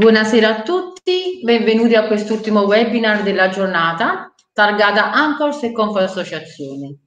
Buonasera a tutti, benvenuti a quest'ultimo webinar della giornata targata Anchors e Confassociazione.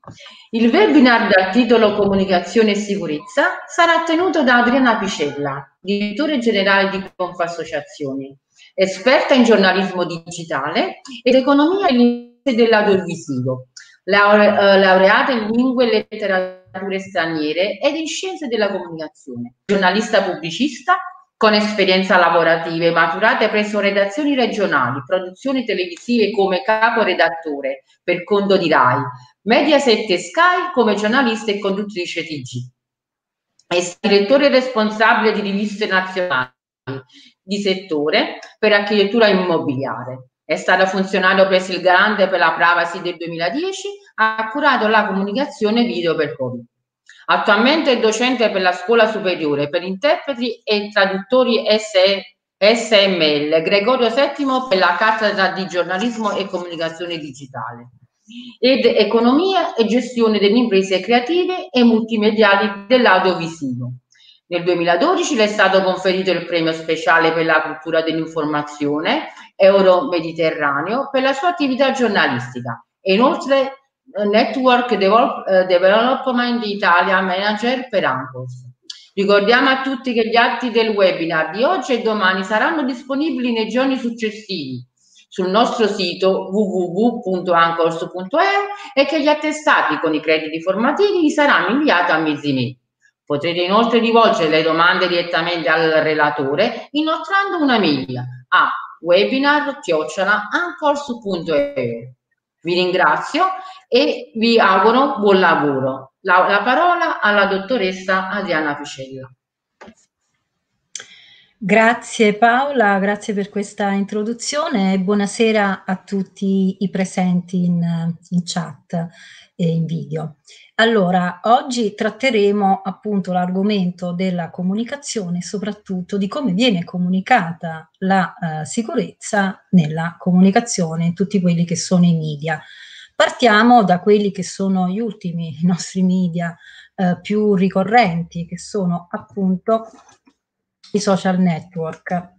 Il webinar dal titolo Comunicazione e Sicurezza sarà tenuto da Adriana Picella, direttore generale di Confassociazione, esperta in giornalismo digitale ed economia e dell'audiovisivo, eh, laureata in lingue e letterature straniere ed in scienze della comunicazione, giornalista pubblicista con esperienza lavorativa e maturate presso redazioni regionali, produzioni televisive come capo redattore per conto di RAI, Mediaset e Sky come giornalista e conduttrice TG. È direttore responsabile di riviste nazionali di settore per architettura immobiliare. È stato funzionario presso il Garante per la Privacy del 2010, ha curato la comunicazione video per Covid. Attualmente è docente per la Scuola Superiore per Interpreti e Traduttori SML Gregorio VII per la Cattedra di Giornalismo e Comunicazione Digitale ed Economia e Gestione delle Imprese Creative e Multimediali dell'Audiovisivo. Nel 2012 le è stato conferito il premio speciale per la cultura dell'informazione Euro Mediterraneo per la sua attività giornalistica e inoltre Network Develop, eh, Development Italia Manager per Ambos. Ricordiamo a tutti che gli atti del webinar di oggi e domani saranno disponibili nei giorni successivi sul nostro sito www.ancors.eu e che gli attestati con i crediti formativi vi saranno inviati a mezzi Potrete inoltre rivolgere le domande direttamente al relatore inoltrando una mail a webinar-ancors.eu. Vi ringrazio e vi auguro buon lavoro. La, la parola alla dottoressa Adriana Piscella. Grazie Paola, grazie per questa introduzione e buonasera a tutti i presenti in, in chat e in video. Allora, oggi tratteremo appunto l'argomento della comunicazione, soprattutto di come viene comunicata la eh, sicurezza nella comunicazione, in tutti quelli che sono i media. Partiamo da quelli che sono gli ultimi, i nostri media eh, più ricorrenti, che sono appunto i social network.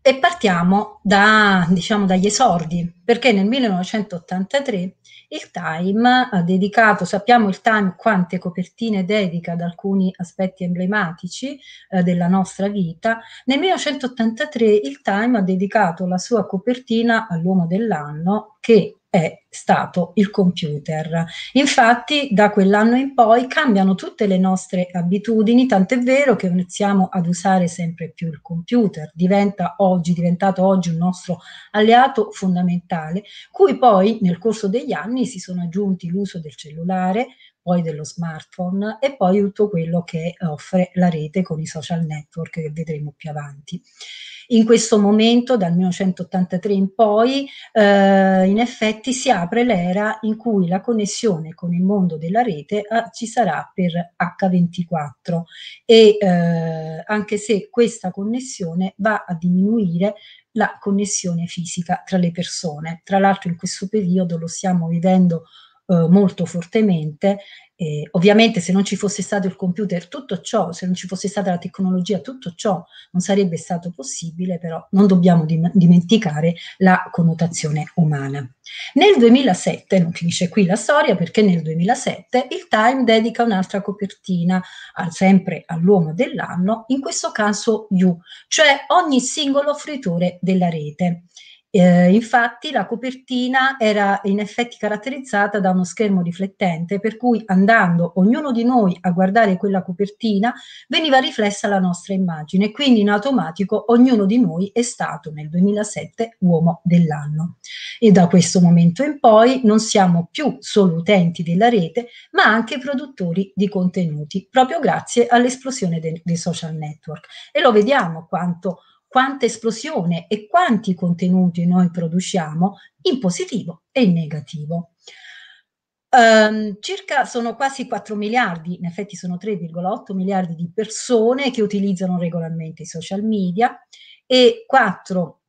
E partiamo da, diciamo, dagli esordi, perché nel 1983 il Time ha dedicato, sappiamo il Time quante copertine dedica ad alcuni aspetti emblematici eh, della nostra vita, nel 1983 il Time ha dedicato la sua copertina all'uomo dell'anno che è stato il computer. Infatti da quell'anno in poi cambiano tutte le nostre abitudini, tant'è vero che iniziamo ad usare sempre più il computer, diventa oggi, diventato oggi un nostro alleato fondamentale, cui poi nel corso degli anni si sono aggiunti l'uso del cellulare, poi dello smartphone e poi tutto quello che offre la rete con i social network che vedremo più avanti. In questo momento, dal 1983 in poi, eh, in effetti si apre l'era in cui la connessione con il mondo della rete ah, ci sarà per H24 e eh, anche se questa connessione va a diminuire la connessione fisica tra le persone. Tra l'altro in questo periodo lo stiamo vivendo eh, molto fortemente eh, ovviamente se non ci fosse stato il computer tutto ciò, se non ci fosse stata la tecnologia tutto ciò non sarebbe stato possibile, però non dobbiamo dim dimenticare la connotazione umana. Nel 2007, non finisce qui la storia perché nel 2007 il Time dedica un'altra copertina al, sempre all'uomo dell'anno, in questo caso You, cioè ogni singolo fruitore della rete. Eh, infatti la copertina era in effetti caratterizzata da uno schermo riflettente, per cui andando ognuno di noi a guardare quella copertina veniva riflessa la nostra immagine e quindi in automatico ognuno di noi è stato nel 2007 uomo dell'anno. E da questo momento in poi non siamo più solo utenti della rete, ma anche produttori di contenuti, proprio grazie all'esplosione dei, dei social network. E lo vediamo quanto quanta esplosione e quanti contenuti noi produciamo in positivo e in negativo. Um, circa sono quasi 4 miliardi, in effetti sono 3,8 miliardi di persone che utilizzano regolarmente i social media e 4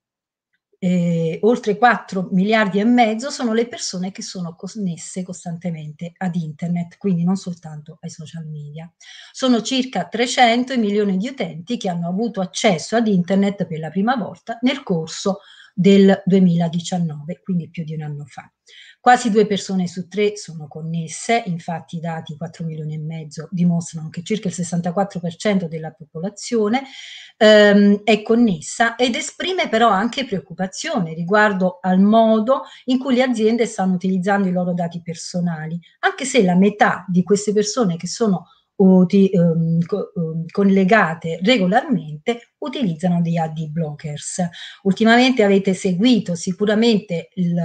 eh, oltre 4 miliardi e mezzo sono le persone che sono connesse costantemente ad internet, quindi non soltanto ai social media. Sono circa 300 milioni di utenti che hanno avuto accesso ad internet per la prima volta nel corso di del 2019, quindi più di un anno fa. Quasi due persone su tre sono connesse, infatti i dati 4 milioni e mezzo dimostrano che circa il 64% della popolazione ehm, è connessa ed esprime però anche preoccupazione riguardo al modo in cui le aziende stanno utilizzando i loro dati personali, anche se la metà di queste persone che sono connesse uti, um, co, um, collegate regolarmente utilizzano degli ad blockers. Ultimamente avete seguito sicuramente il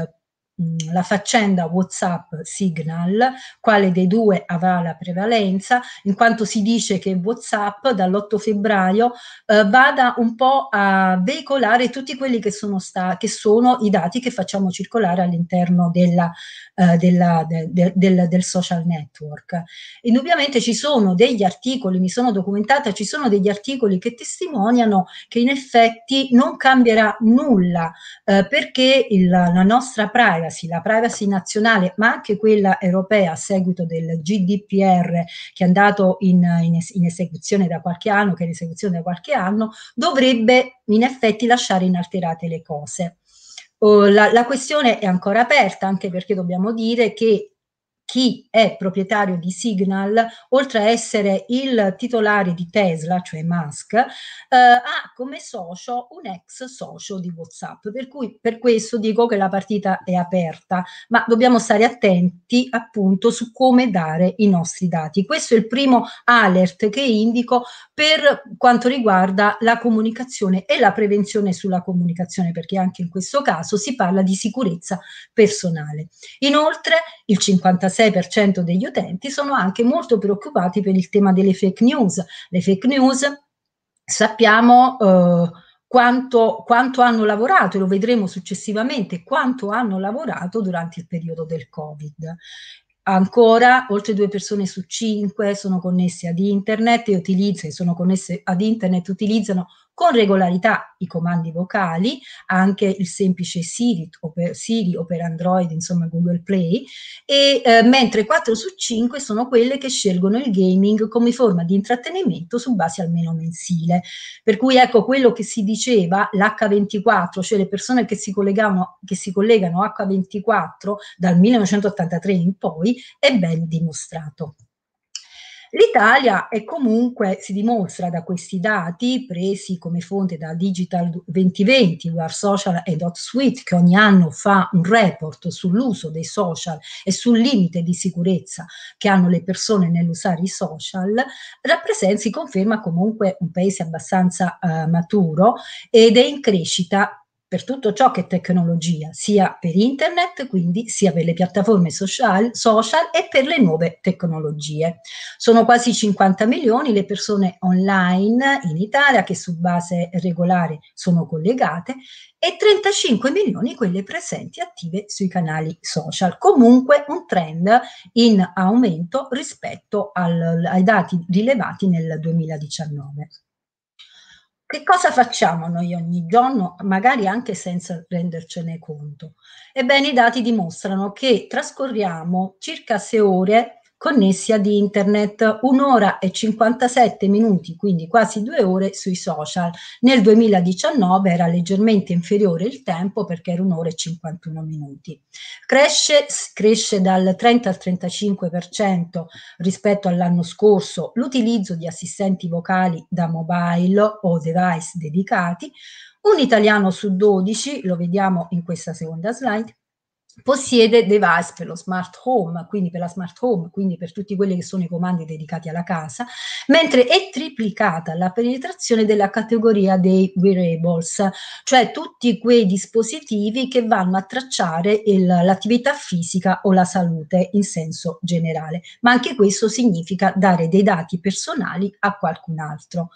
Mm, la faccenda WhatsApp Signal, quale dei due avrà la prevalenza, in quanto si dice che WhatsApp dall'8 febbraio eh, vada un po' a veicolare tutti quelli che sono, sta- che sono i dati che facciamo circolare all'interno della, eh, della, de- de- del, del social network. Indubbiamente ci sono degli articoli, mi sono documentata, ci sono degli articoli che testimoniano che in effetti non cambierà nulla eh, perché il, la nostra privacy privacy, la privacy nazionale ma anche quella europea a seguito del GDPR che è andato in, in, in esecuzione da qualche anno, che è in esecuzione da qualche anno, dovrebbe in effetti lasciare inalterate le cose. Oh, la, la, questione è ancora aperta, anche perché dobbiamo dire che chi è proprietario di Signal, oltre a essere il titolare di Tesla, cioè Musk, eh, ha come socio un ex socio di WhatsApp. Per cui per questo dico che la partita è aperta, ma dobbiamo stare attenti appunto su come dare i nostri dati. Questo è il primo alert che indico per quanto riguarda la comunicazione e la prevenzione sulla comunicazione, perché anche in questo caso si parla di sicurezza personale. Inoltre, il 56% degli utenti, sono anche molto preoccupati per il tema delle fake news. Le fake news sappiamo eh, quanto, quanto, hanno lavorato, e lo vedremo successivamente, quanto hanno lavorato durante il periodo del Covid. Ancora, oltre due persone su cinque sono connesse ad internet e, utilizzano, sono connesse ad internet, utilizzano con regolarità i comandi vocali, anche il semplice Siri o per, Siri, o per Android, insomma Google Play, e, eh, mentre 4 su 5 sono quelle che scelgono il gaming come forma di intrattenimento su base almeno mensile. Per cui ecco quello che si diceva, l'H24, cioè le persone che si, che si collegano H24 dal 1983 in poi, è ben dimostrato. L'Italia è comunque, si dimostra da questi dati presi come fonte da Digital 2020, War Social e Dot Suite, che ogni anno fa un report sull'uso dei social e sul limite di sicurezza che hanno le persone nell'usare i social, rappresenta, si conferma comunque un paese abbastanza eh, maturo ed è in crescita per tutto ciò che è tecnologia, sia per internet, quindi sia per le piattaforme social, social, e per le nuove tecnologie. Sono quasi 50 milioni le persone online in Italia che su base regolare sono collegate e 35 milioni quelle presenti attive sui canali social. Comunque un trend in aumento rispetto al, ai dati rilevati nel 2019. Che cosa facciamo noi ogni giorno, magari anche senza rendercene conto? Ebbene, i dati dimostrano che trascorriamo circa 6 ore connessi ad internet, un'ora e 57 minuti, quindi quasi due ore sui social. Nel 2019 era leggermente inferiore il tempo perché era un'ora e 51 minuti. Cresce, cresce dal 30 al 35% rispetto all'anno scorso l'utilizzo di assistenti vocali da mobile o device dedicati. Un italiano su 12, lo vediamo in questa seconda slide, possiede device per lo smart home, quindi per la smart home, quindi per tutti quelli che sono i comandi dedicati alla casa, mentre è triplicata la penetrazione della categoria dei wearables, cioè tutti quei dispositivi che vanno a tracciare il, l'attività fisica o la salute in senso generale, ma anche questo significa dare dei dati personali a qualcun altro.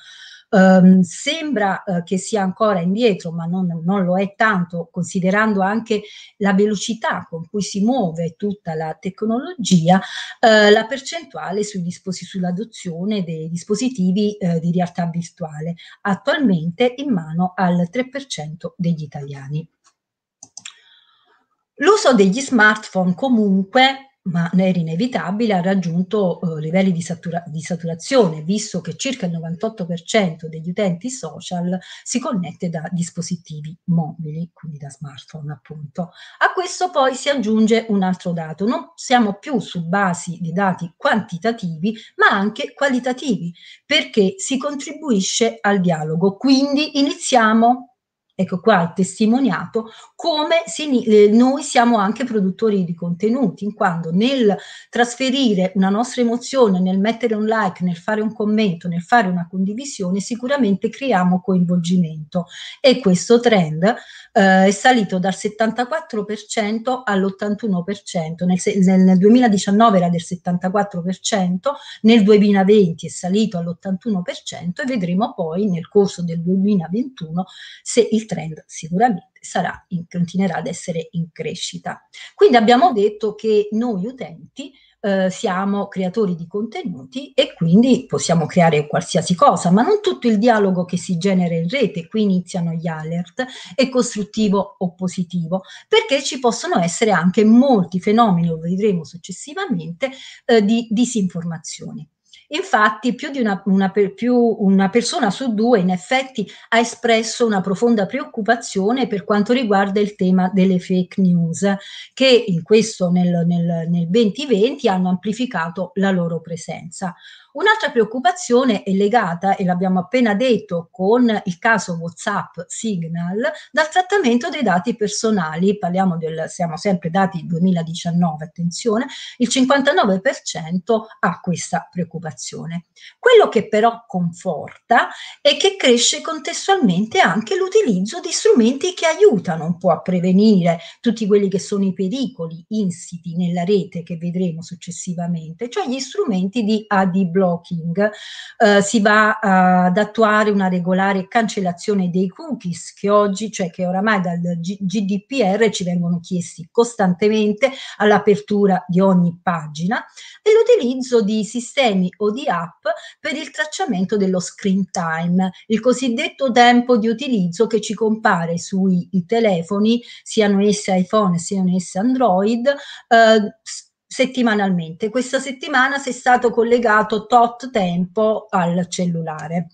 Um, sembra uh, che sia ancora indietro, ma non, non, lo è tanto, considerando anche la velocità con cui si muove tutta la tecnologia, uh, la percentuale disposi- sull'adozione dei dispositivi uh, di realtà virtuale, attualmente in mano al 3% degli italiani. L'uso degli smartphone comunque ma ne era inevitabile, ha raggiunto eh, livelli di, satura di, saturazione, visto che circa il 98% degli utenti social si connette da dispositivi mobili, quindi da smartphone appunto. A questo poi si aggiunge un altro dato, non siamo più su basi di dati quantitativi, ma anche qualitativi, perché si contribuisce al dialogo, quindi iniziamo Ecco qua il testimoniato, come se eh, noi siamo anche produttori di contenuti, in quanto nel trasferire una nostra emozione, nel mettere un like, nel fare un commento, nel fare una condivisione, sicuramente creiamo coinvolgimento. E questo trend eh, è salito dal 74% all'81%, nel, nel 2019 era del 74%, nel 2020 è salito all'81% e vedremo poi nel corso del 2021 se il trend sicuramente sarà, continuerà ad essere in crescita. Quindi abbiamo detto che noi utenti eh, siamo creatori di contenuti e quindi possiamo creare qualsiasi cosa, ma non tutto il dialogo che si genera in rete, qui iniziano gli alert, è costruttivo o positivo, perché ci possono essere anche molti fenomeni, lo vedremo successivamente, eh, di disinformazione. Infatti più, una, una, più una persona su due in effetti ha espresso una profonda preoccupazione per quanto riguarda il tema delle fake news, che in questo nel, nel, nel 2020 hanno amplificato la loro presenza. Un'altra preoccupazione è legata, e l'abbiamo appena detto con il caso WhatsApp Signal, dal trattamento dei dati personali, parliamo del, siamo sempre dati 2019, attenzione, il 59% ha questa preoccupazione. Quello che però conforta è che cresce contestualmente anche l'utilizzo di strumenti che aiutano un po' a prevenire tutti quelli che sono i pericoli insiti nella rete che vedremo successivamente, cioè gli strumenti di AD blocking, eh, si va ad attuare una regolare cancellazione dei cookies che oggi, cioè che oramai dal G- GDPR ci vengono chiesti costantemente all'apertura di ogni pagina e l'utilizzo di sistemi o di app per il tracciamento dello screen time, il cosiddetto tempo di utilizzo che ci compare sui telefoni, siano essi iPhone, siano essi Android, eh, settimanalmente. Questa settimana sei stato collegato tot tempo al cellulare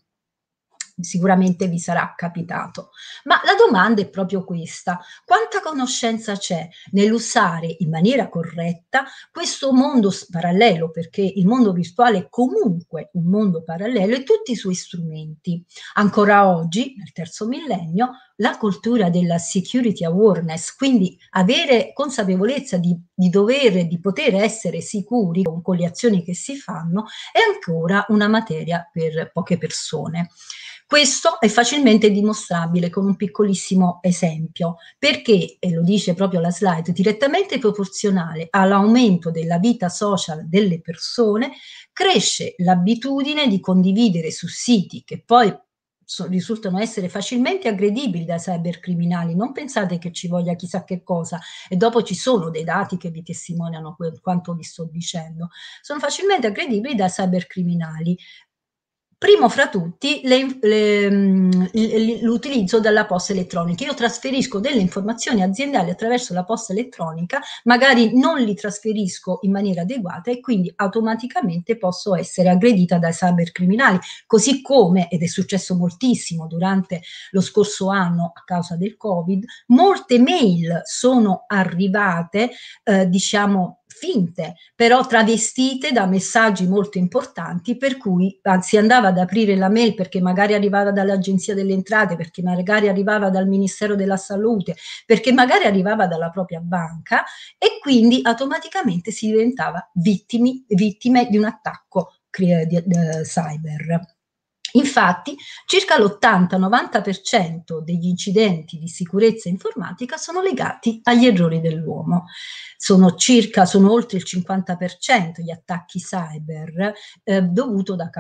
sicuramente vi sarà capitato. Ma la domanda è proprio questa, quanta conoscenza c'è nell'usare in maniera corretta questo mondo parallelo, perché il mondo virtuale è comunque un mondo parallelo e tutti i suoi strumenti. Ancora oggi, nel terzo millennio, la cultura della security awareness, quindi avere consapevolezza di, di dovere, di poter essere sicuri con, con le azioni che si fanno, è ancora una materia per poche persone. Questo è facilmente dimostrabile con un piccolissimo esempio, perché, e lo dice proprio la slide, direttamente proporzionale all'aumento della vita social delle persone, cresce l'abitudine di condividere su siti che poi risultano essere facilmente aggredibili dai cybercriminali. Non pensate che ci voglia chissà che cosa e dopo ci sono dei dati che vi testimoniano quel, quanto vi sto dicendo. Sono facilmente aggredibili dai cybercriminali. Primo fra tutti le, le, mm, l'utilizzo della posta elettronica. Io trasferisco delle informazioni aziendali attraverso la posta elettronica, magari non li trasferisco in maniera adeguata e quindi automaticamente posso essere aggredita dai cybercriminali, così come, ed è successo moltissimo durante lo scorso anno a causa del Covid, molte mail sono arrivate, eh, diciamo, finte, però travestite da messaggi molto importanti, per cui si andava ad aprire la mail perché magari arrivava dall'Agenzia delle Entrate, perché magari arrivava dal Ministero della Salute, perché magari arrivava dalla propria banca e quindi automaticamente si diventava vittimi, vittime di un attacco eh, cyber. Infatti, circa l'80-90% degli incidenti di sicurezza informatica sono legati agli errori dell'uomo. Sono, circa, sono oltre il 50% gli attacchi cyber eh, dovuti a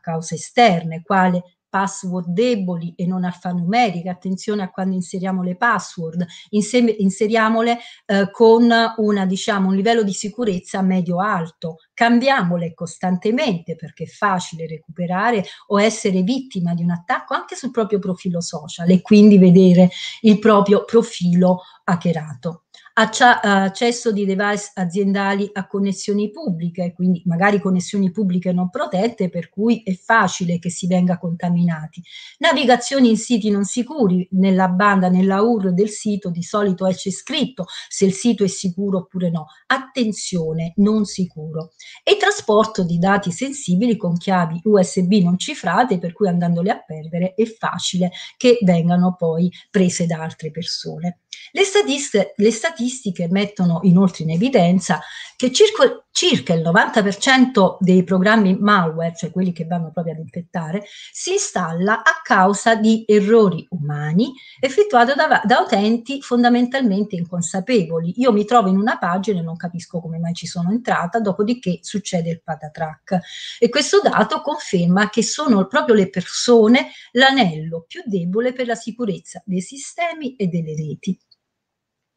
cause esterne, quale password deboli e non alfanumeriche, attenzione a quando inseriamo le password, inseriamole eh, con una, diciamo, un livello di sicurezza medio-alto, cambiamole costantemente perché è facile recuperare o essere vittima di un attacco anche sul proprio profilo social e quindi vedere il proprio profilo hackerato accia- accesso di device aziendali a connessioni pubbliche, quindi magari connessioni pubbliche non protette, per cui è facile che si venga contaminati. Navigazioni in siti non sicuri, nella banda, nella URL del sito di solito c'è scritto se il sito è sicuro oppure no. Attenzione, non sicuro. E trasporto di dati sensibili con chiavi USB non cifrate, per cui andandole a perdere è facile che vengano poi prese da altre persone. Le, statist- le statistiche mettono inoltre in evidenza che circo- circa il 90% dei programmi malware, cioè quelli che vanno proprio ad infettare, si installa a causa di errori umani effettuati da, da utenti fondamentalmente inconsapevoli. Io mi trovo in una pagina e non capisco come mai ci sono entrata, dopodiché succede il patatrack. E questo dato conferma che sono proprio le persone l'anello più debole per la sicurezza dei sistemi e delle reti.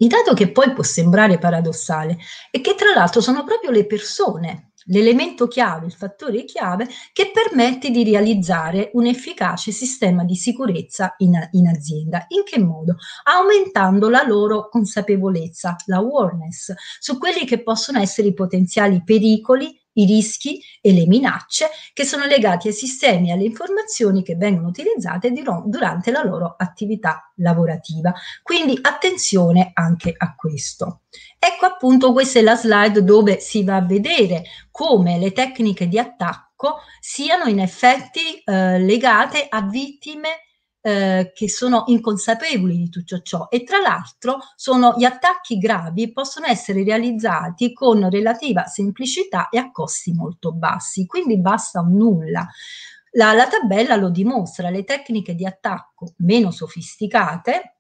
Il dato che poi può sembrare paradossale è che tra l'altro sono proprio le persone, l'elemento chiave, il fattore chiave che permette di realizzare un efficace sistema di sicurezza in, in azienda. In che modo? Aumentando la loro consapevolezza, l'awareness, su quelli che possono essere i potenziali pericoli i rischi e le minacce che sono legati ai sistemi e alle informazioni che vengono utilizzate durante la loro attività lavorativa. Quindi attenzione anche a questo. Ecco appunto questa è la slide dove si va a vedere come le tecniche di attacco siano in effetti eh, legate a vittime eh, che sono inconsapevoli di tutto ciò e tra l'altro sono gli attacchi gravi possono essere realizzati con relativa semplicità e a costi molto bassi, quindi basta un nulla. La, la tabella lo dimostra, le tecniche di attacco meno sofisticate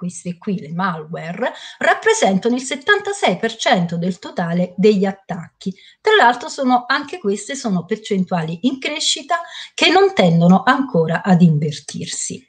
queste qui, le malware, rappresentano il 76% del totale degli attacchi. Tra l'altro sono, anche queste sono percentuali in crescita che non tendono ancora ad invertirsi.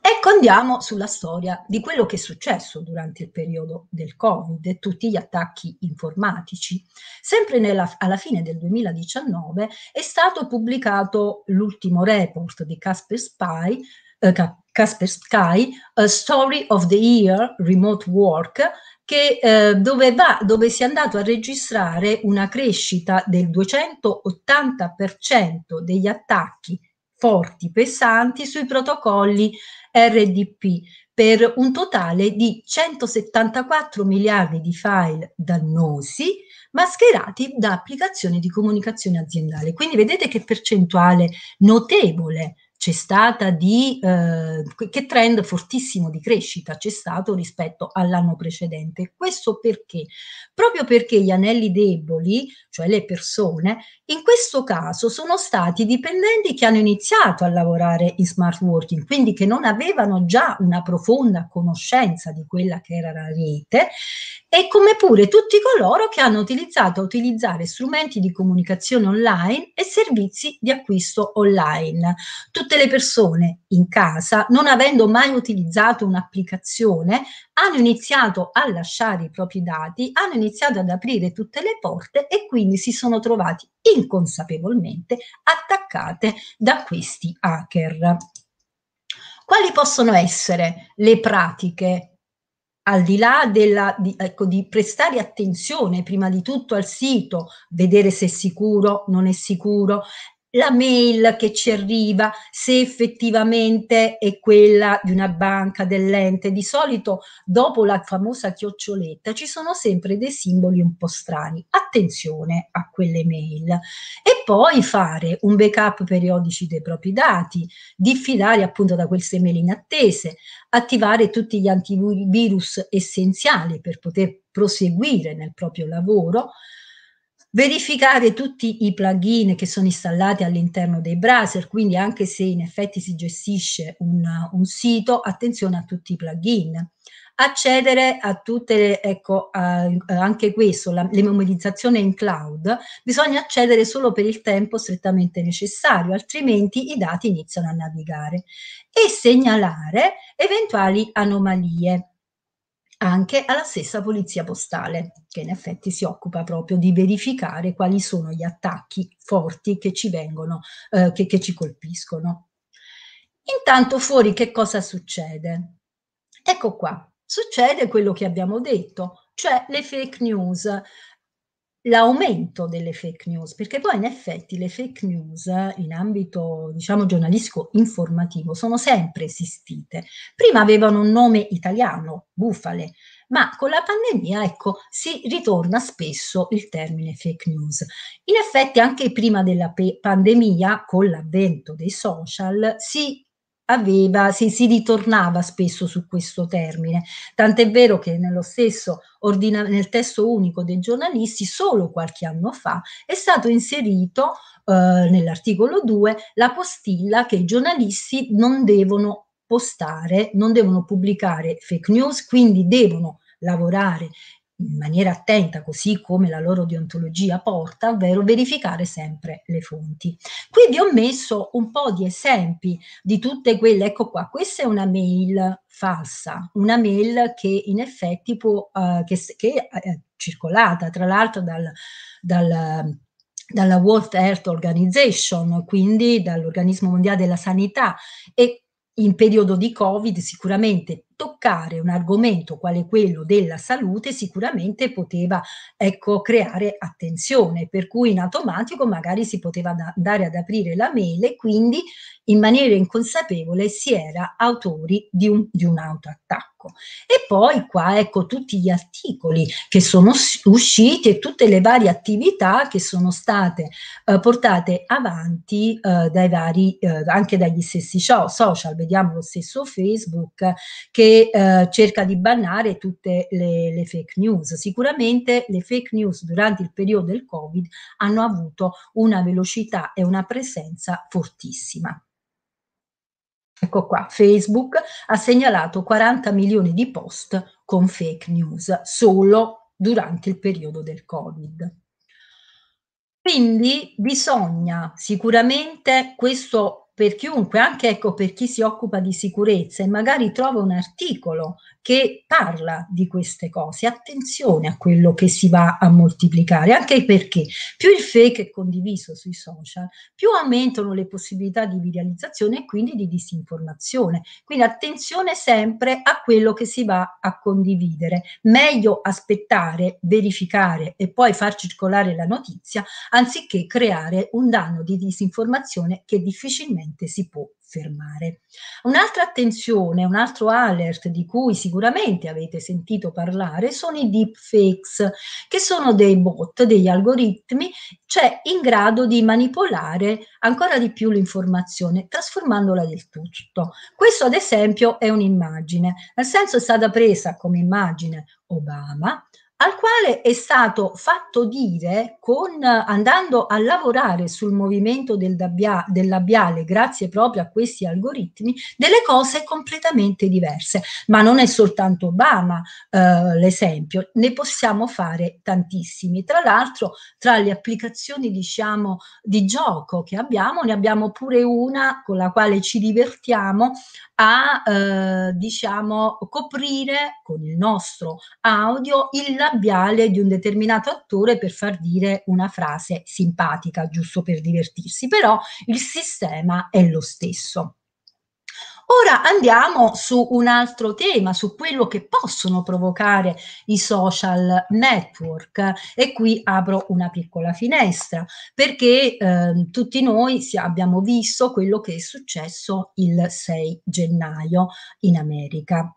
Ecco, andiamo sulla storia di quello che è successo durante il periodo del Covid e tutti gli attacchi informatici. Sempre nella, alla fine del 2019 è stato pubblicato l'ultimo report di Casper Spy, eh, Casper Sky, A Story of the Year, Remote Work, che, eh, dove, va, dove si è andato a registrare una crescita del 280% degli attacchi forti, pesanti sui protocolli RDP per un totale di 174 miliardi di file dannosi mascherati da applicazioni di comunicazione aziendale. Quindi vedete che percentuale notevole c'è stata di, eh, che trend fortissimo di crescita c'è stato rispetto all'anno precedente. Questo perché? Proprio perché gli anelli deboli, cioè le persone, in questo caso sono stati dipendenti che hanno iniziato a lavorare in smart working, quindi che non avevano già una profonda conoscenza di quella che era la rete e come pure tutti coloro che hanno utilizzato utilizzare strumenti di comunicazione online e servizi di acquisto online. Tutte le persone in casa, non avendo mai utilizzato un'applicazione, hanno iniziato a lasciare i propri dati, hanno iniziato ad aprire tutte le porte e quindi si sono trovati inconsapevolmente attaccate da questi hacker. Quali possono essere le pratiche al di là della, di, ecco, di prestare attenzione prima di tutto al sito, vedere se è sicuro, non è sicuro, la mail che ci arriva, se effettivamente è quella di una banca, dell'ente. Di solito, dopo la famosa chioccioletta, ci sono sempre dei simboli un po' strani. Attenzione a quelle mail. E poi fare un backup periodici dei propri dati, diffidare appunto da queste mail inattese attivare tutti gli antivirus essenziali per poter proseguire nel proprio lavoro, verificare tutti i plugin che sono installati all'interno dei browser, quindi anche se in effetti si gestisce un, un sito, attenzione a tutti i plugin. Accedere a tutte, le, ecco, a, anche questo, la, le memorizzazioni in cloud, bisogna accedere solo per il tempo strettamente necessario, altrimenti i dati iniziano a navigare e segnalare eventuali anomalie anche alla stessa polizia postale, che in effetti si occupa proprio di verificare quali sono gli attacchi forti che ci vengono, eh, che, che ci colpiscono. Intanto fuori che cosa succede? Ecco qua, succede quello che abbiamo detto, cioè le fake news, l'aumento delle fake news, perché poi in effetti le fake news in ambito, diciamo, giornalistico informativo sono sempre esistite. Prima avevano un nome italiano, bufale, ma con la pandemia, ecco, si ritorna spesso il termine fake news. In effetti anche prima della pe- pandemia, con l'avvento dei social, si aveva, si, si, ritornava spesso su questo termine. Tant'è vero che nello stesso ordina, nel testo unico dei giornalisti, solo qualche anno fa, è stato inserito eh, nell'articolo 2 la postilla che i giornalisti non devono postare, non devono pubblicare fake news, quindi devono lavorare in maniera attenta, così come la loro deontologia porta, ovvero verificare sempre le fonti. Qui vi ho messo un po' di esempi di tutte quelle, ecco qua, questa è una mail falsa, una mail che in effetti può, uh, che, che eh, è circolata tra l'altro dal, dal dalla World Health Organization, quindi dall'Organismo Mondiale della Sanità e in periodo di Covid sicuramente toccare un argomento quale quello della salute sicuramente poteva ecco, creare attenzione, per cui in automatico magari si poteva andare ad aprire la mail e quindi in maniera inconsapevole si era autori di un, di un autoattacco poco. E poi qua ecco tutti gli articoli che sono usciti e tutte le varie attività che sono state eh, portate avanti eh, dai vari, eh, anche dagli stessi show, social, vediamo lo stesso Facebook che eh, cerca di bannare tutte le, le fake news. Sicuramente le fake news durante il periodo del Covid hanno avuto una velocità e una presenza fortissima. Ecco qua, Facebook ha segnalato 40 milioni di post con fake news solo durante il periodo del Covid. Quindi bisogna sicuramente, questo per chiunque, anche ecco, per chi si occupa di sicurezza e magari trova un articolo che parla di queste cose. Attenzione a quello che si va a moltiplicare, anche perché più il fake è condiviso sui social, più aumentano le possibilità di viralizzazione e quindi di disinformazione. Quindi attenzione sempre a quello che si va a condividere. Meglio aspettare, verificare e poi far circolare la notizia anziché creare un danno di disinformazione che difficilmente ovviamente si può fermare. Un'altra attenzione, un altro alert di cui sicuramente avete sentito parlare sono i deepfakes, che sono dei bot, degli algoritmi, cioè in grado di manipolare ancora di più l'informazione, trasformandola del tutto. Questo ad esempio è un'immagine, nel senso è stata presa come immagine Obama, al quale è stato fatto dire, con, andando a lavorare sul movimento del, dabbia, del labiale, grazie proprio a questi algoritmi, delle cose completamente diverse. Ma non è soltanto Obama eh, l'esempio, ne possiamo fare tantissimi. Tra l'altro, tra le applicazioni diciamo, di gioco che abbiamo, ne abbiamo pure una con la quale ci divertiamo a eh, diciamo, coprire con il nostro audio il labiale di un determinato attore per far dire una frase simpatica, giusto per divertirsi, però il sistema è lo stesso. Ora andiamo su un altro tema, su quello che possono provocare i social network e qui apro una piccola finestra perché eh, tutti noi abbiamo visto quello che è successo il 6 gennaio in America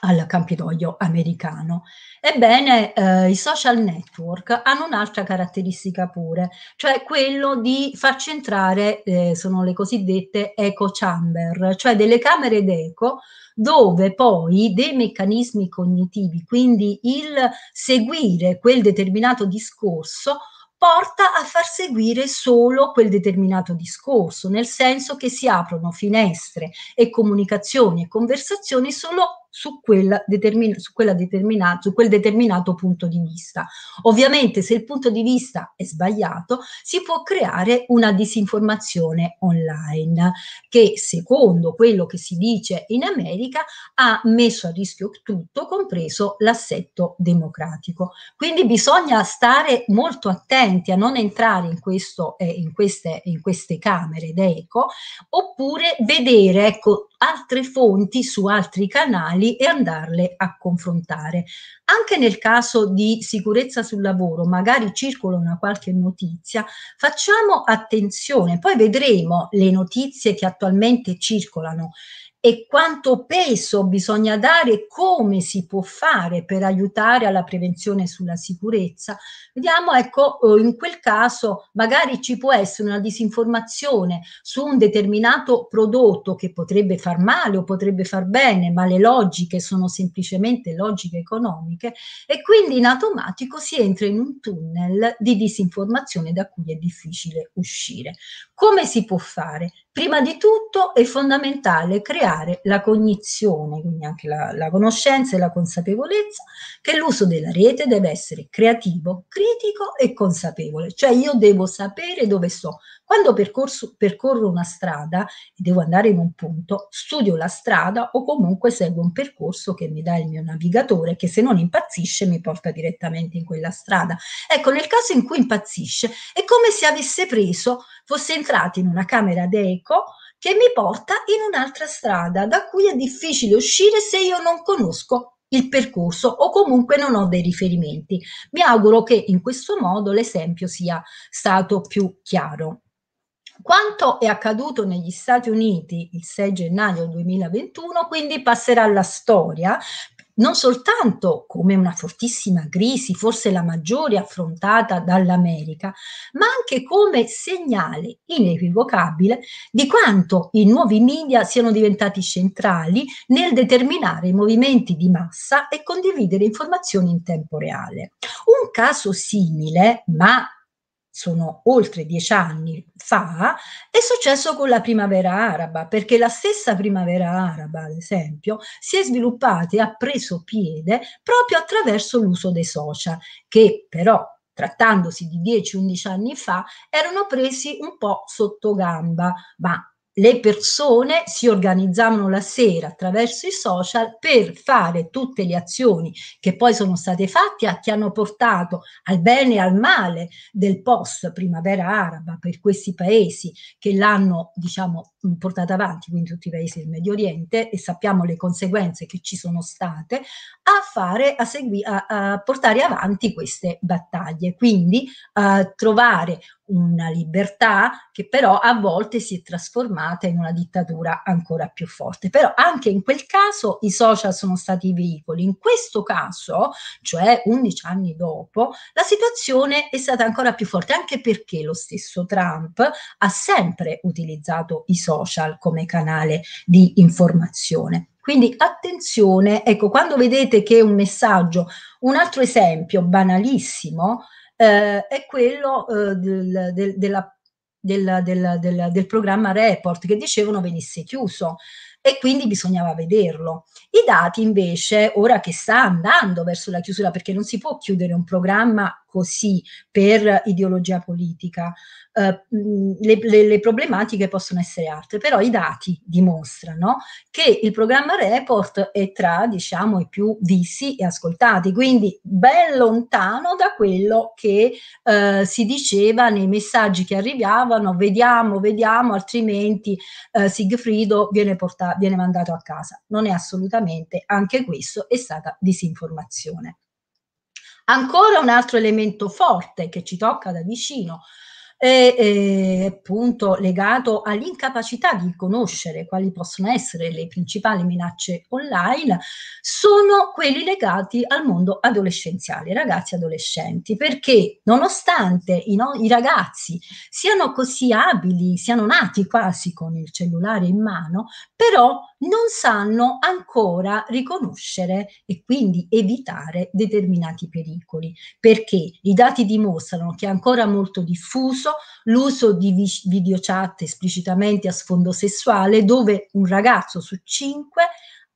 al Campidoglio americano. Ebbene, eh, i social network hanno un'altra caratteristica pure, cioè quello di farci entrare, eh, sono le cosiddette echo chamber, cioè delle camere d'eco dove poi dei meccanismi cognitivi, quindi il seguire quel determinato discorso, porta a far seguire solo quel determinato discorso, nel senso che si aprono finestre e comunicazioni e conversazioni solo su, quella determin- su, quella determina- su quel determinato punto di vista. Ovviamente se il punto di vista è sbagliato si può creare una disinformazione online che secondo quello che si dice in America ha messo a rischio tutto, compreso l'assetto democratico. Quindi bisogna stare molto attenti a non entrare in, questo, eh, in, queste, in queste camere d'eco oppure vedere ecco, altre fonti su altri canali e andarle a confrontare. Anche nel caso di sicurezza sul lavoro, magari circola una qualche notizia, facciamo attenzione, poi vedremo le notizie che attualmente circolano e quanto peso bisogna dare e come si può fare per aiutare alla prevenzione sulla sicurezza, vediamo ecco eh, in quel caso magari ci può essere una disinformazione su un determinato prodotto che potrebbe far male o potrebbe far bene, ma le logiche sono semplicemente logiche economiche e quindi in automatico si entra in un tunnel di disinformazione da cui è difficile uscire. Come si può fare? Prima di tutto è fondamentale creare la cognizione, quindi anche la, la conoscenza e la consapevolezza, che l'uso della rete deve essere creativo, critico e consapevole, cioè io devo sapere dove sto. Quando percorso, percorro una strada e devo andare in un punto, studio la strada o comunque seguo un percorso che mi dà il mio navigatore, che se non impazzisce mi porta direttamente in quella strada. Ecco, nel caso in cui impazzisce, è come se avesse preso fosse entrata in una camera d'eco che mi porta in un'altra strada da cui è difficile uscire se io non conosco il percorso o comunque non ho dei riferimenti. Mi auguro che in questo modo l'esempio sia stato più chiaro. Quanto è accaduto negli Stati Uniti il 6 gennaio 2021 quindi passerà alla storia non soltanto come una fortissima crisi, forse la maggiore affrontata dall'America, ma anche come segnale inequivocabile di quanto i nuovi media siano diventati centrali nel determinare i movimenti di massa e condividere informazioni in tempo reale. Un caso simile, ma sono oltre dieci anni fa, è successo con la primavera araba, perché la stessa primavera araba, ad esempio, si è sviluppata e ha preso piede proprio attraverso l'uso dei social, che però trattandosi di 10-11 anni fa erano presi un po' sotto gamba, ma le persone si organizzavano la sera attraverso i social per fare tutte le azioni che poi sono state fatte che hanno portato al bene e al male del post primavera araba per questi paesi che l'hanno diciamo portata avanti, quindi tutti i paesi del Medio Oriente, e sappiamo le conseguenze che ci sono state, a, fare, a, segui, a, a portare avanti queste battaglie. Quindi eh, trovare una libertà che però a volte si è trasformata in una dittatura ancora più forte. Però anche in quel caso i social sono stati i veicoli. In questo caso, cioè 11 anni dopo, la situazione è stata ancora più forte, anche perché lo stesso Trump ha sempre utilizzato i social social come canale di informazione. Quindi attenzione, ecco, quando vedete che un messaggio, un altro esempio banalissimo eh, è quello eh, del, del, della, del, del, del programma Report che dicevano venisse chiuso e quindi bisognava vederlo. I dati invece, ora che sta andando verso la chiusura, perché non si può chiudere un programma così per ideologia politica. Eh, le, le, le, problematiche possono essere altre, però i dati dimostrano che il programma Report è tra diciamo, i più visti e ascoltati, quindi ben lontano da quello che eh, si diceva nei messaggi che arrivavano, vediamo, vediamo, altrimenti eh, Sigfrido viene, portato, viene mandato a casa. Non è assolutamente, anche questo è stata disinformazione. Ancora un altro elemento forte che ci tocca da vicino è, è eh, appunto legato all'incapacità di conoscere quali possono essere le principali minacce online, sono quelli legati al mondo adolescenziale, ragazzi adolescenti, perché nonostante i, no, i ragazzi siano così abili, siano nati quasi con il cellulare in mano, però non sanno ancora riconoscere e quindi evitare determinati pericoli, perché i dati dimostrano che è ancora molto diffuso l'uso di vi- chat esplicitamente a sfondo sessuale dove un ragazzo su cinque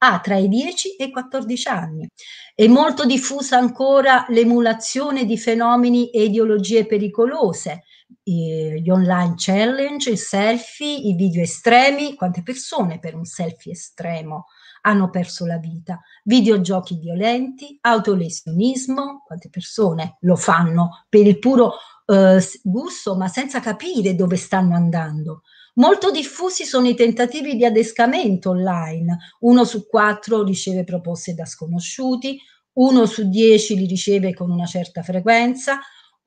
ha tra i 10 e i 14 anni. È molto diffusa ancora l'emulazione di fenomeni e ideologie pericolose, gli online challenge, i selfie, i video estremi, quante persone per un selfie estremo hanno perso la vita, videogiochi violenti, autolesionismo, quante persone lo fanno per il puro eh, gusto ma senza capire dove stanno andando. Molto diffusi sono i tentativi di adescamento online, uno su quattro riceve proposte da sconosciuti, uno su dieci li riceve con una certa frequenza,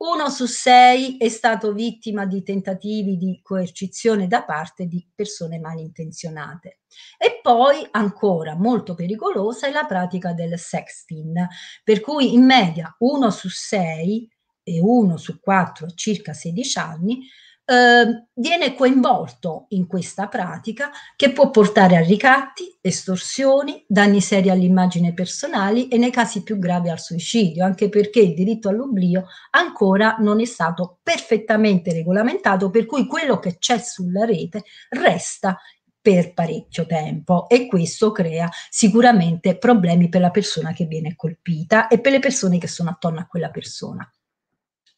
uno su sei è stato vittima di tentativi di coercizione da parte di persone malintenzionate. E poi, ancora molto pericolosa, è la pratica del sexting, per cui in media uno su sei e uno su quattro a circa 16 anni eh, viene coinvolto in questa pratica che può portare a ricatti, estorsioni, danni seri all'immagine personale e nei casi più gravi al suicidio, anche perché il diritto all'oblio ancora non è stato perfettamente regolamentato, per cui quello che c'è sulla rete resta per parecchio tempo e questo crea sicuramente problemi per la persona che viene colpita e per le persone che sono attorno a quella persona.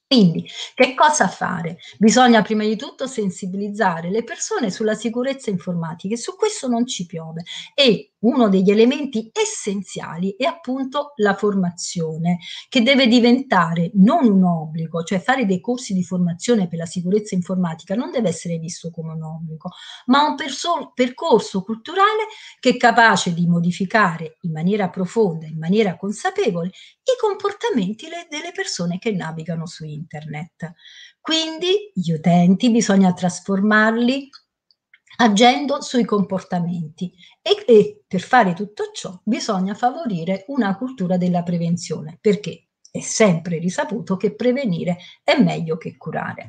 Quindi, che cosa fare? Bisogna prima di tutto sensibilizzare le persone sulla sicurezza informatica e su questo non ci piove. E uno degli elementi essenziali è appunto la formazione, che deve diventare non un obbligo, cioè fare dei corsi di formazione per la sicurezza informatica non deve essere visto come un obbligo, ma un percorso culturale che è capace di modificare in maniera profonda, in maniera consapevole, i comportamenti delle persone che navigano su internet internet. Quindi gli utenti bisogna trasformarli agendo sui comportamenti e, e, per fare tutto ciò bisogna favorire una cultura della prevenzione perché è sempre risaputo che prevenire è meglio che curare.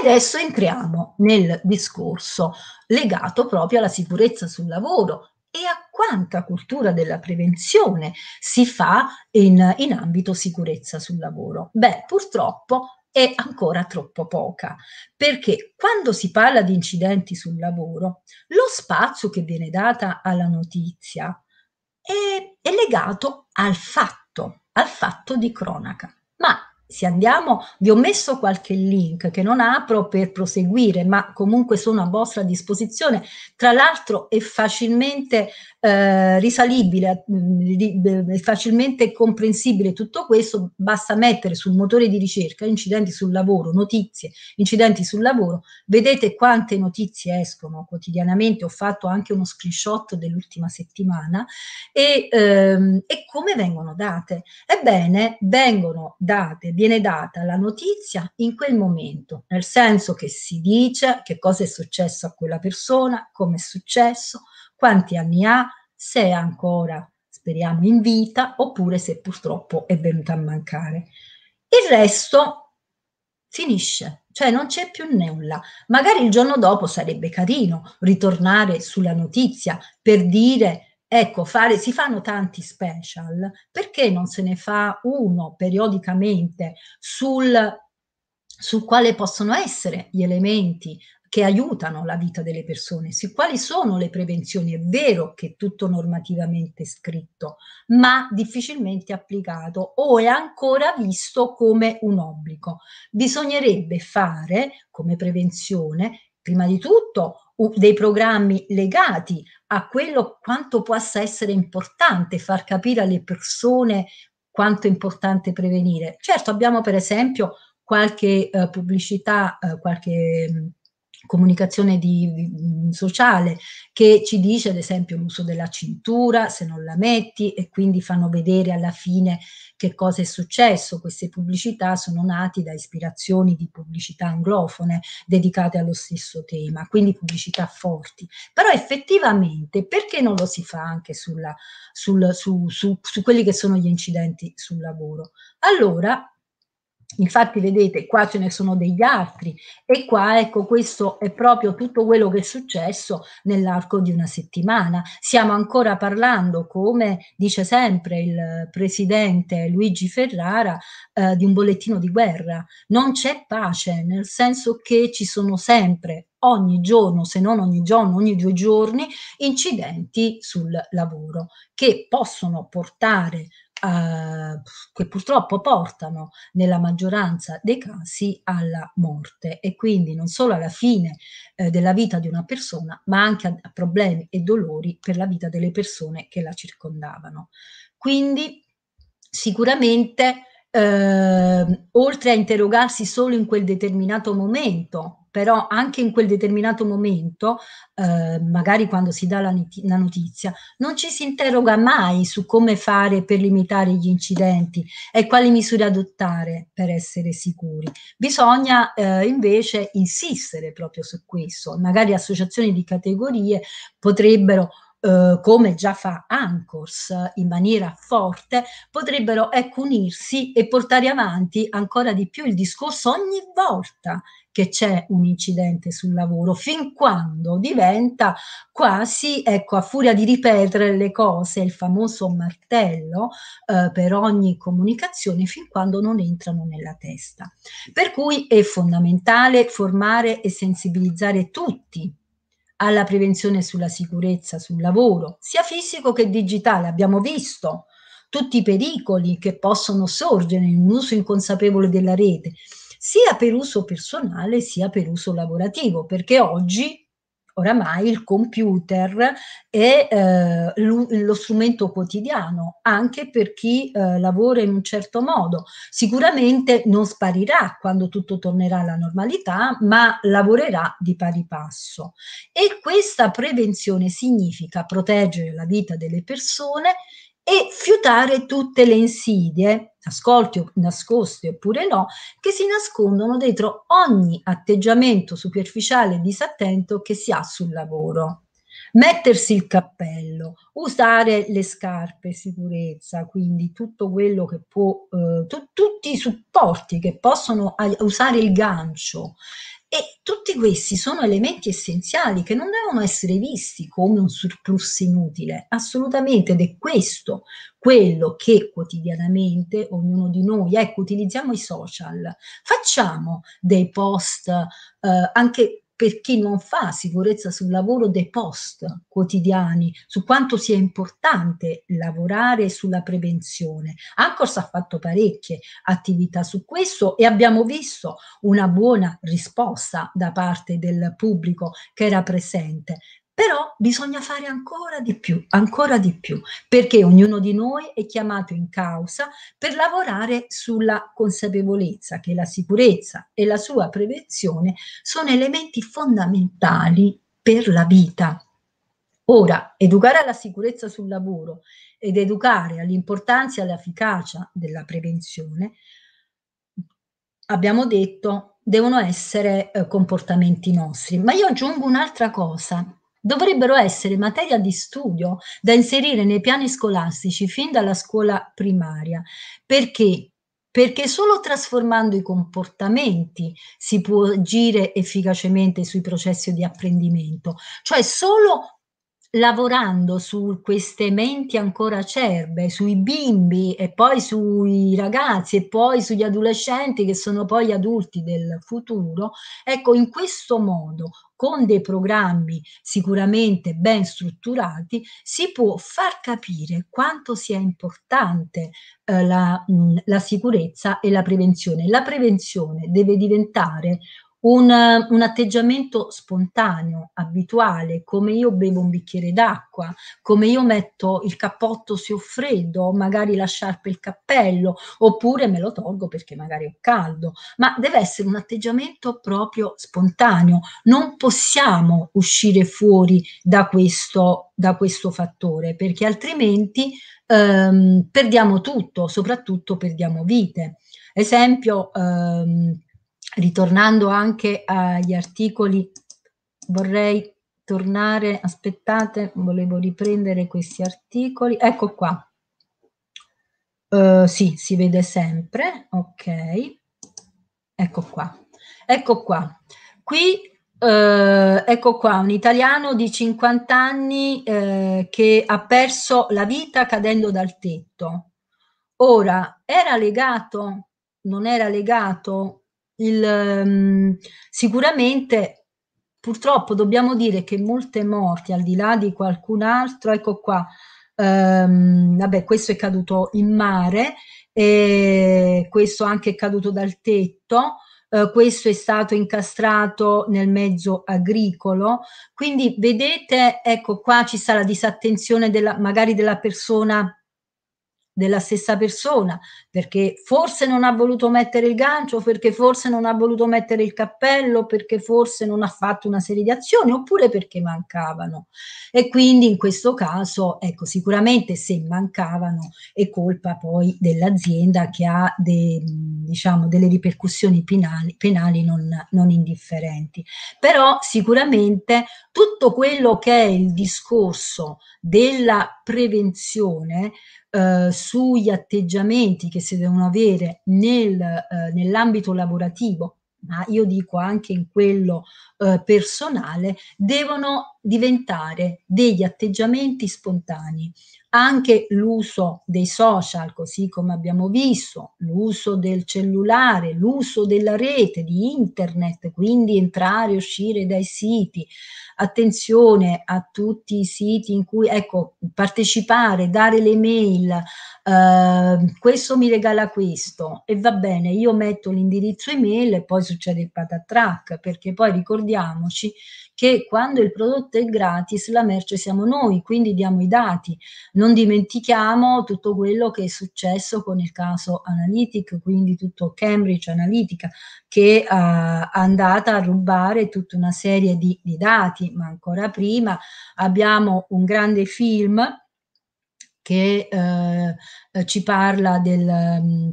adesso entriamo nel discorso legato proprio alla sicurezza sul lavoro, e a quanta cultura della prevenzione si fa in, in ambito sicurezza sul lavoro? Beh, purtroppo è ancora troppo poca, perché quando si parla di incidenti sul lavoro, lo spazio che viene data alla notizia è, è legato al fatto, al fatto di cronaca. Ma se andiamo, vi ho messo qualche link che non apro per proseguire, ma comunque sono a vostra disposizione. Tra l'altro è facilmente eh, risalibile, mm, facilmente comprensibile tutto questo, basta mettere sul motore di ricerca incidenti sul lavoro, notizie, incidenti sul lavoro, vedete quante notizie escono quotidianamente, ho fatto anche uno screenshot dell'ultima settimana e, ehm, e come vengono date? Ebbene, vengono date, viene data la notizia in quel momento, nel senso che si dice che cosa è successo a quella persona, come è successo, quanti anni ha, se è ancora, speriamo, in vita oppure se purtroppo è venuta a mancare. Il resto finisce, cioè non c'è più nulla. Magari il giorno dopo sarebbe carino ritornare sulla notizia per dire Ecco, fare, si fanno tanti special, perché non se ne fa uno periodicamente sul, su quale possono essere gli elementi che aiutano la vita delle persone. Sì, quali sono le prevenzioni? È vero che è tutto normativamente scritto, ma difficilmente applicato o è ancora visto come un obbligo. Bisognerebbe fare come prevenzione, prima di tutto, dei programmi legati a quello quanto possa essere importante far capire alle persone quanto è importante prevenire. Certo, abbiamo per esempio qualche eh, pubblicità, eh, qualche mm, comunicazione di, di, mm, sociale che ci dice ad esempio l'uso della cintura se non la metti e quindi fanno vedere alla fine che cosa è successo. Queste pubblicità sono nate da ispirazioni di pubblicità anglofone dedicate allo stesso tema, quindi pubblicità forti. Però effettivamente perché non lo si fa anche sulla, sul, su, su, su quelli che sono gli incidenti sul lavoro? Allora Infatti vedete qua ce ne sono degli altri e qua ecco questo è proprio tutto quello che è successo nell'arco di una settimana. Stiamo ancora parlando, come dice sempre il presidente Luigi Ferrara, eh, di un bollettino di guerra. Non c'è pace, nel senso che ci sono sempre ogni giorno, se non ogni giorno, ogni due giorni, incidenti sul lavoro che possono portare eh, che purtroppo portano nella maggioranza dei casi alla morte e quindi non solo alla fine eh, della vita di una persona, ma anche a, a problemi e dolori per la vita delle persone che la circondavano. Quindi sicuramente eh, oltre a interrogarsi solo in quel determinato momento però anche in quel determinato momento, eh, magari quando si dà la, la, notizia, non ci si interroga mai su come fare per limitare gli incidenti e quali misure adottare per essere sicuri. Bisogna eh, invece insistere proprio su questo, magari associazioni di categorie potrebbero Uh, come già fa Ancors in maniera forte, potrebbero ecco unirsi e portare avanti ancora di più il discorso ogni volta che c'è un incidente sul lavoro, fin quando diventa quasi, ecco, a furia di ripetere le cose, il famoso martello eh, per ogni comunicazione, fin quando non entrano nella testa. Per cui è fondamentale formare e sensibilizzare tutti alla prevenzione sulla sicurezza sul lavoro, sia fisico che digitale, abbiamo visto tutti i pericoli che possono sorgere in un uso inconsapevole della rete sia per uso personale sia per uso lavorativo, perché oggi oramai il computer è eh, lo strumento quotidiano anche per chi eh, lavora in un certo modo. Sicuramente non sparirà quando tutto tornerà alla normalità, ma lavorerà di pari passo. E questa prevenzione significa proteggere la vita delle persone e fiutare tutte le insidie, ascolti, nascoste oppure no, che si nascondono dietro ogni atteggiamento superficiale e disattento che si ha sul lavoro. Mettersi il cappello, usare le scarpe sicurezza, quindi tutto quello che può, eh, tu, tutti i supporti che possono usare il gancio, e tutti questi sono elementi essenziali che non devono essere visti come un surplus inutile, assolutamente, ed è questo quello che quotidianamente ognuno di noi, ecco, utilizziamo i social, facciamo dei post eh, anche per chi non fa sicurezza sul lavoro dei post quotidiani, su quanto sia importante lavorare sulla prevenzione. Ancorsa ha fatto parecchie attività su questo e abbiamo visto una buona risposta da parte del pubblico che era presente. Però bisogna fare ancora di più, ancora di più, perché ognuno di noi è chiamato in causa per lavorare sulla consapevolezza che la sicurezza e la sua prevenzione sono elementi fondamentali per la vita. Ora, educare alla sicurezza sul lavoro ed educare all'importanza e all'efficacia della prevenzione, abbiamo detto, devono essere eh, comportamenti nostri. Ma io aggiungo un'altra cosa, dovrebbero essere materia di studio da inserire nei piani scolastici fin dalla scuola primaria. Perché? Perché solo trasformando i comportamenti si può agire efficacemente sui processi di apprendimento, cioè solo lavorando su queste menti ancora acerbe, sui bimbi e poi sui ragazzi e poi sugli adolescenti che sono poi gli adulti del futuro, ecco in questo modo con dei programmi sicuramente ben strutturati si può far capire quanto sia importante eh, la, mh, mm, la sicurezza e la prevenzione. La prevenzione deve diventare un, un, atteggiamento spontaneo, abituale, come io bevo un bicchiere d'acqua, come io metto il cappotto se ho freddo, magari la sciarpa e il cappello, oppure me lo tolgo perché magari ho caldo, ma deve essere un atteggiamento proprio spontaneo, non possiamo uscire fuori da questo, da questo fattore, perché altrimenti ehm, perdiamo tutto, soprattutto perdiamo vite. Esempio, ehm, ritornando anche agli articoli, vorrei tornare, aspettate, volevo riprendere questi articoli, ecco qua. Uh, sì, si vede sempre, ok, ecco qua, ecco qua. Qui Uh, ecco qua, un italiano di 50 anni uh, che ha perso la vita cadendo dal tetto. Ora, era legato, non era legato il, um, sicuramente purtroppo dobbiamo dire che molte morti, al di là di qualcun altro, ecco qua, um, vabbè, questo è caduto in mare, e questo anche è caduto dal tetto, Uh, questo è stato incastrato nel mezzo agricolo. Quindi vedete, ecco qua ci sta la disattenzione della, magari della persona della stessa persona, perché forse non ha voluto mettere il gancio, perché forse non ha voluto mettere il cappello, perché forse non ha fatto una serie di azioni, oppure perché mancavano. E quindi in questo caso, ecco, sicuramente se mancavano è colpa poi dell'azienda che ha de, diciamo, delle ripercussioni penali, penali non, non indifferenti. Però sicuramente tutto quello che è il discorso della prevenzione eh, sugli atteggiamenti che si devono avere nel, eh, nell'ambito lavorativo, ma io dico anche in quello eh, personale, devono diventare degli atteggiamenti spontanei anche l'uso dei social, così come abbiamo visto, l'uso del cellulare, l'uso della rete, di internet, quindi entrare e uscire dai siti. Attenzione a tutti i siti in cui, ecco, partecipare, dare le mail, eh, questo mi regala questo e va bene, io metto l'indirizzo email e poi succede il patatrack, perché poi ricordiamoci che quando il prodotto è gratis la merce siamo noi, quindi diamo i dati. Non dimentichiamo tutto quello che è successo con il caso Analytic, quindi tutto Cambridge Analytica, che uh, è andata a rubare tutta una serie di, di dati, ma ancora prima abbiamo un grande film che eh, ci parla del,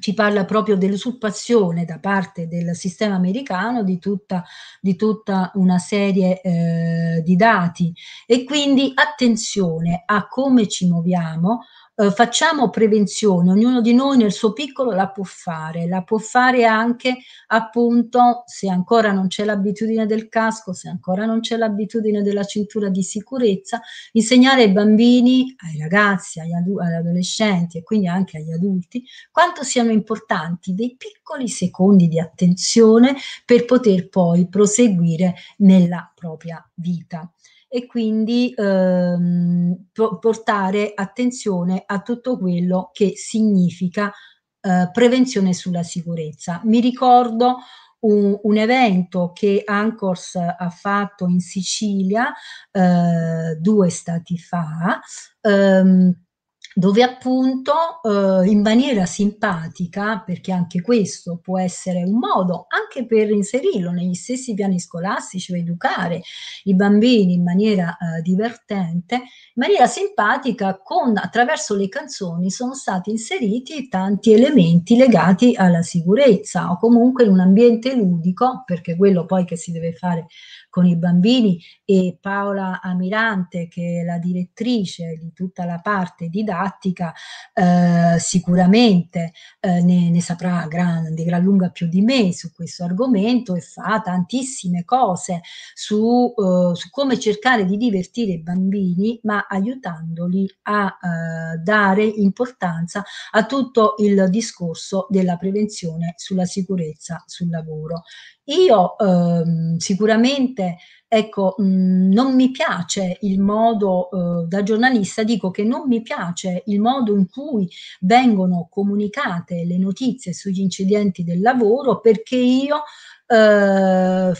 ci parla proprio dell'usurpazione da parte del sistema americano di tutta, di tutta una serie eh, di dati e quindi attenzione a come ci muoviamo, eh, facciamo prevenzione, ognuno di noi nel suo piccolo la può fare, la può fare anche appunto se ancora non c'è l'abitudine del casco, se ancora non c'è l'abitudine della cintura di sicurezza, insegnare ai bambini, ai ragazzi, agli, adu- agli adolescenti e quindi anche agli adulti quanto siano importanti dei piccoli secondi di attenzione per poter poi proseguire nella propria vita e quindi ehm, portare attenzione a tutto quello che significa eh, prevenzione sulla sicurezza. Mi ricordo un, un, evento che Ancors ha fatto in Sicilia eh, due stati fa, ehm, dove appunto eh, in maniera simpatica, perché anche questo può essere un modo anche per inserirlo negli stessi piani scolastici o educare i bambini in maniera eh, divertente, in maniera simpatica con, attraverso le canzoni sono stati inseriti tanti elementi legati alla sicurezza o comunque in un ambiente ludico, perché quello poi che si deve fare con i bambini e Paola Amirante che è la direttrice di tutta la parte didattica pratica eh, sicuramente eh, ne, ne, saprà gran, di gran lunga più di me su questo argomento e fa tantissime cose su, eh, su come cercare di divertire i bambini ma aiutandoli a eh, dare importanza a tutto il discorso della prevenzione sulla sicurezza sul lavoro. Io ehm, sicuramente, ecco, mh, mm, non mi piace il modo, eh, da giornalista dico che non mi piace il modo in cui vengono comunicate le notizie sugli incidenti del lavoro perché io eh,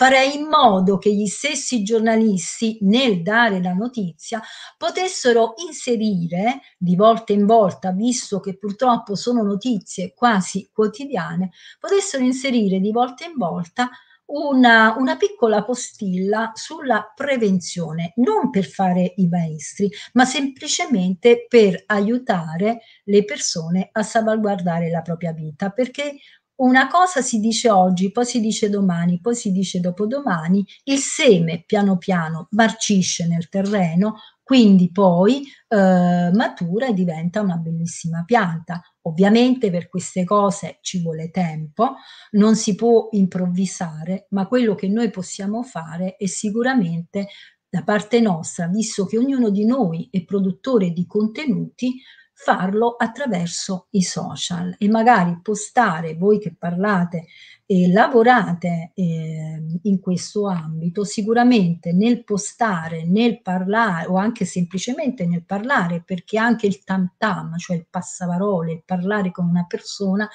farei in modo che gli stessi giornalisti nel dare la notizia potessero inserire di volta in volta, visto che purtroppo sono notizie quasi quotidiane, potessero inserire di volta in volta una, una, piccola postilla sulla prevenzione, non per fare i maestri, ma semplicemente per aiutare le persone a salvaguardare la propria vita, perché una cosa si dice oggi, poi si dice domani, poi si dice dopodomani, il seme piano piano marcisce nel terreno, quindi poi eh, matura e diventa una bellissima pianta. Ovviamente per queste cose ci vuole tempo, non si può improvvisare, ma quello che noi possiamo fare è sicuramente da parte nostra, visto che ognuno di noi è produttore di contenuti, farlo attraverso i social e magari postare voi che parlate eh, lavorate eh, in questo ambito, sicuramente nel postare, nel parlare o anche semplicemente nel parlare, perché anche il tam tam, cioè il passaparole, il parlare con una persona,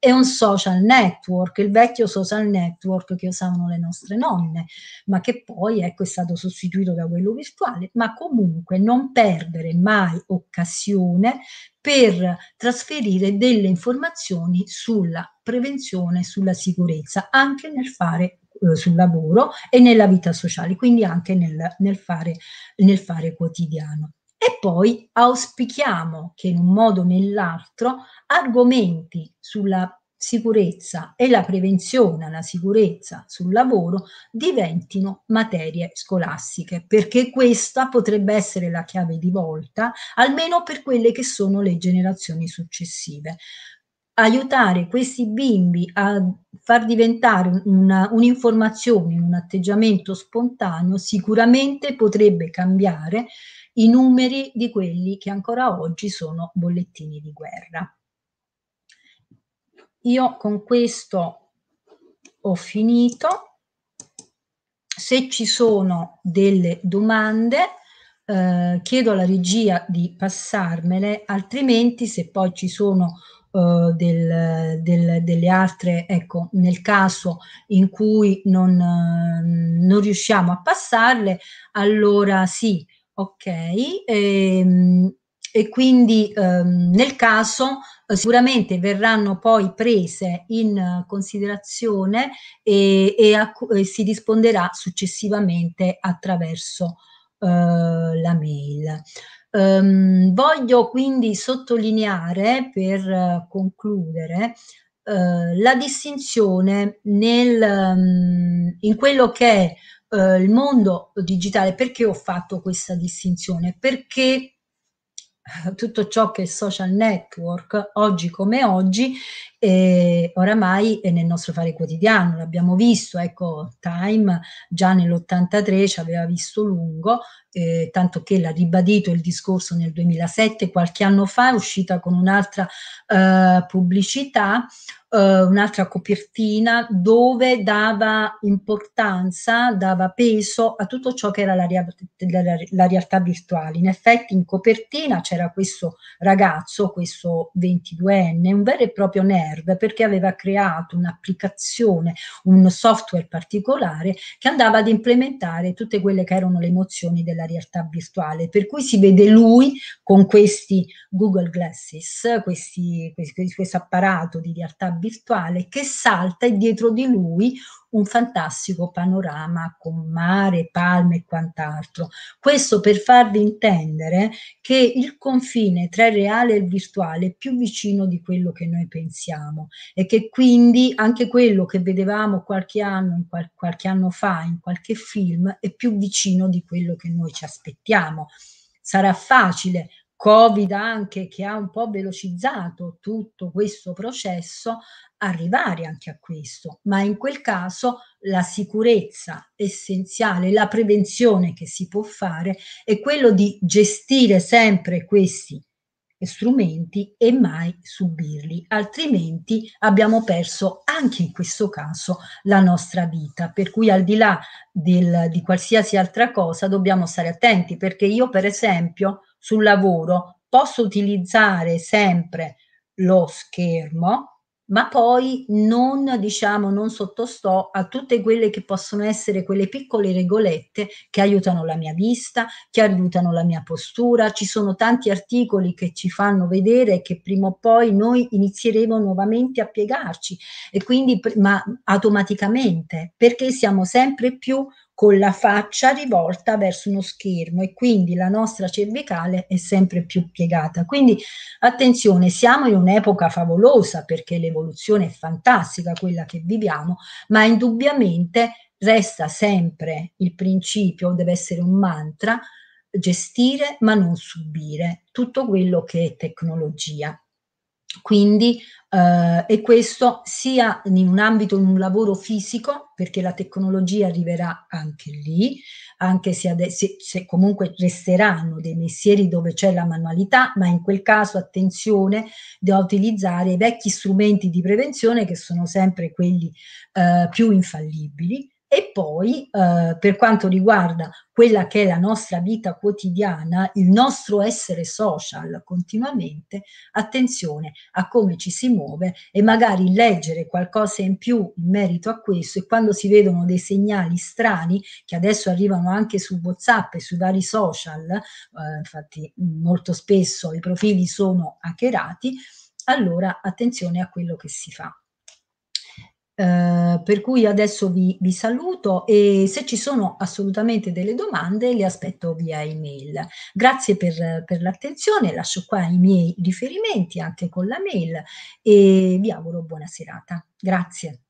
è un social network, il vecchio social network che usavano le nostre nonne, ma che poi ecco, è stato sostituito da quello virtuale, ma comunque non perdere mai occasione per trasferire delle informazioni sulla prevenzione, sulla sicurezza, anche nel fare eh, sul lavoro e nella vita sociale, quindi anche nel, nel, fare, nel fare quotidiano. E poi auspichiamo che in un modo o nell'altro argomenti sulla sicurezza e la prevenzione alla sicurezza sul lavoro diventino materie scolastiche, perché questa potrebbe essere la chiave di volta, almeno per quelle che sono le generazioni successive aiutare questi bimbi a far diventare un'informazione, un atteggiamento spontaneo, sicuramente potrebbe cambiare i numeri di quelli che ancora oggi sono bollettini di guerra. Io con questo ho finito. Se ci sono delle domande, eh, chiedo alla regia di passarmele, altrimenti se poi ci sono eh, del, del, delle altre, ecco, nel caso in cui non, eh, non riusciamo a passarle, allora sì, ok. Ehm, e quindi ehm, nel caso eh, sicuramente verranno poi prese in eh, considerazione e, e, a, e, si risponderà successivamente attraverso eh, la mail. Ehm, voglio quindi sottolineare per eh, concludere eh, la distinzione nel, ehm, in quello che è eh, il mondo digitale. Perché ho fatto questa distinzione? Perché tutto ciò che è social network oggi come oggi eh, oramai è nel nostro fare quotidiano, l'abbiamo visto, ecco Time già nell'83 ci aveva visto lungo eh, tanto che l'ha ribadito il discorso nel 2007, qualche anno fa è uscita con un'altra eh, pubblicità, eh, un'altra copertina dove dava importanza, dava peso a tutto ciò che era la, la, la realtà virtuale. In effetti in copertina c'era questo ragazzo, questo 22enne, un vero e proprio nerd perché aveva creato un'applicazione, un software particolare che andava ad implementare tutte quelle che erano le emozioni della della realtà virtuale, per cui si vede lui con questi Google Glasses, questo apparato di realtà virtuale che salta e dietro di lui un fantastico panorama con mare, palme e quant'altro. Questo per farvi intendere che il confine tra il reale e il virtuale è più vicino di quello che noi pensiamo e che quindi anche quello che vedevamo qualche anno, qual- qualche anno fa in qualche film è più vicino di quello che noi ci aspettiamo. Sarà facile Covid anche che ha un po' velocizzato tutto questo processo, arrivare anche a questo, ma in quel caso la sicurezza essenziale, la prevenzione che si può fare è quello di gestire sempre questi strumenti e mai subirli, altrimenti abbiamo perso anche in questo caso la nostra vita. Per cui al di là del, di qualsiasi altra cosa dobbiamo stare attenti perché io per esempio sul lavoro posso utilizzare sempre lo schermo ma poi non, diciamo, non sottostò a tutte quelle che possono essere quelle piccole regolette che aiutano la mia vista, che aiutano la mia postura. Ci sono tanti articoli che ci fanno vedere che prima o poi noi inizieremo nuovamente a piegarci e quindi ma automaticamente perché siamo sempre più con la faccia rivolta verso uno schermo e quindi la nostra cervicale è sempre più piegata. Quindi attenzione, siamo in un'epoca favolosa perché l'evoluzione è fantastica quella che viviamo, ma indubbiamente resta sempre il principio, deve essere un mantra, gestire ma non subire tutto quello che è tecnologia. Quindi, eh, e questo sia in un ambito, in un lavoro fisico, perché la tecnologia arriverà anche lì, anche se, se, se comunque resteranno dei mestieri dove c'è la manualità, ma in quel caso attenzione da utilizzare i vecchi strumenti di prevenzione che sono sempre quelli eh, più infallibili e poi, eh, per quanto riguarda quella che è la nostra vita quotidiana, il nostro essere social continuamente, attenzione a come ci si muove e magari leggere qualcosa in più in merito a questo e quando si vedono dei segnali strani che adesso arrivano anche su WhatsApp e sui vari social, eh, infatti molto spesso i profili sono hackerati, allora attenzione a quello che si fa. Eh, per cui adesso vi, vi, saluto e se ci sono assolutamente delle domande le aspetto via email. Grazie per, per l'attenzione, lascio qua i miei riferimenti anche con la mail e vi auguro buona serata. Grazie.